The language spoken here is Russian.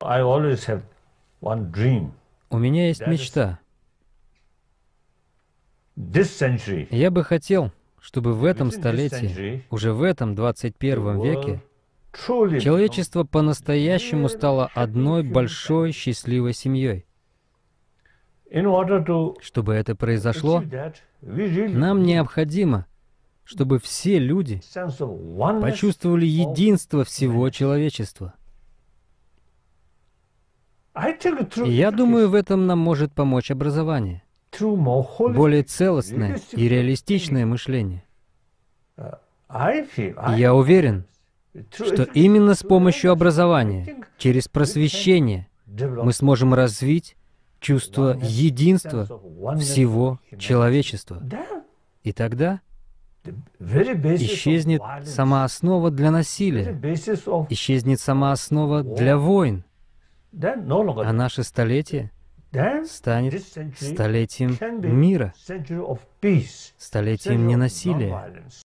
У меня есть мечта. Я бы хотел, чтобы в этом столетии, уже в этом 21 веке, человечество по-настоящему стало одной большой счастливой семьей. Чтобы это произошло, нам необходимо, чтобы все люди почувствовали единство всего человечества. Я думаю, в этом нам может помочь образование. Более целостное и реалистичное мышление. Uh, Я уверен, что именно с помощью образования, через просвещение, мы сможем развить чувство единства всего человечества. И тогда исчезнет сама основа для насилия, исчезнет сама основа для войн, а наше столетие станет столетием мира, столетием ненасилия,